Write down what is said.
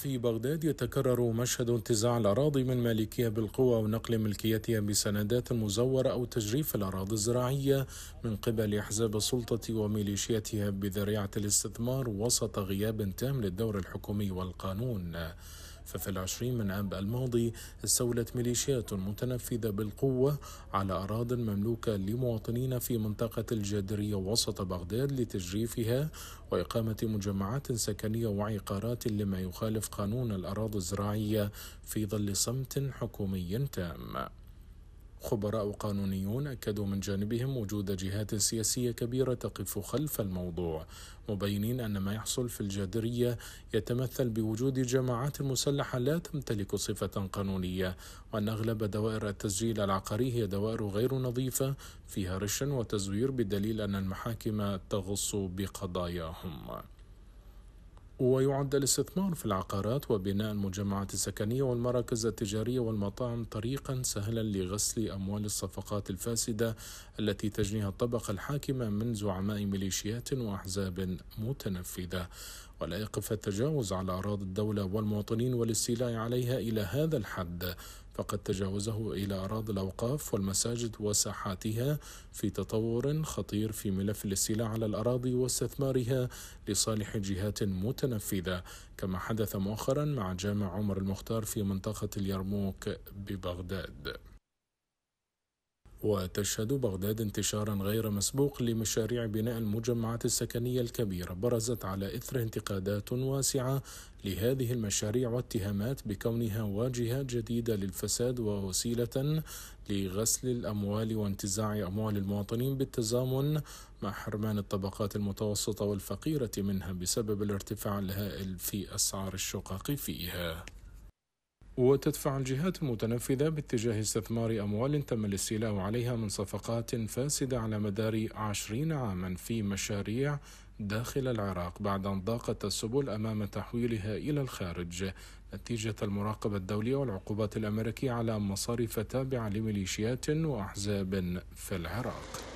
في بغداد يتكرر مشهد انتزاع الأراضي من مالكيها بالقوة ونقل ملكيتها بسندات مزورة أو تجريف الأراضي الزراعية من قبل أحزاب السلطة وميليشياتها بذريعة الاستثمار وسط غياب تام للدور الحكومي والقانون ففي العشرين من آب الماضي استولت ميليشيات متنفذة بالقوة على أراض مملوكة لمواطنين في منطقة الجادرية وسط بغداد لتجريفها وإقامة مجمعات سكنية وعقارات لما يخالف قانون الأراضي الزراعية في ظل صمت حكومي تام خبراء قانونيون أكدوا من جانبهم وجود جهات سياسية كبيرة تقف خلف الموضوع مبينين أن ما يحصل في الجادرية يتمثل بوجود جماعات مسلحة لا تمتلك صفة قانونية وأن أغلب دوائر التسجيل العقاري هي دوائر غير نظيفة فيها رش وتزوير بدليل أن المحاكم تغص بقضاياهم ويعد الاستثمار في العقارات وبناء المجمعات السكنية والمراكز التجارية والمطاعم طريقا سهلا لغسل أموال الصفقات الفاسدة التي تجنيها الطبقة الحاكمة من زعماء ميليشيات وأحزاب متنفذة ولا يقف التجاوز على أراضي الدولة والمواطنين والاستيلاء عليها إلى هذا الحد فقد تجاوزه إلى أراضي الأوقاف والمساجد وساحاتها في تطور خطير في ملف الاستيلاء على الأراضي واستثمارها لصالح جهات متنفذة كما حدث مؤخرا مع جامع عمر المختار في منطقة اليرموك ببغداد وتشهد بغداد انتشارا غير مسبوق لمشاريع بناء المجمعات السكنية الكبيرة برزت على إثر انتقادات واسعة لهذه المشاريع واتهامات بكونها واجهة جديدة للفساد ووسيلة لغسل الأموال وانتزاع أموال المواطنين بالتزامن مع حرمان الطبقات المتوسطة والفقيرة منها بسبب الارتفاع الهائل في أسعار الشقق فيها وتدفع الجهات المتنفذة باتجاه استثمار أموال تم الاستيلاء عليها من صفقات فاسدة على مدار عشرين عاما في مشاريع داخل العراق بعد أن ضاقت السبل أمام تحويلها إلى الخارج نتيجة المراقبة الدولية والعقوبات الأمريكية على مصارف تابعة لميليشيات وأحزاب في العراق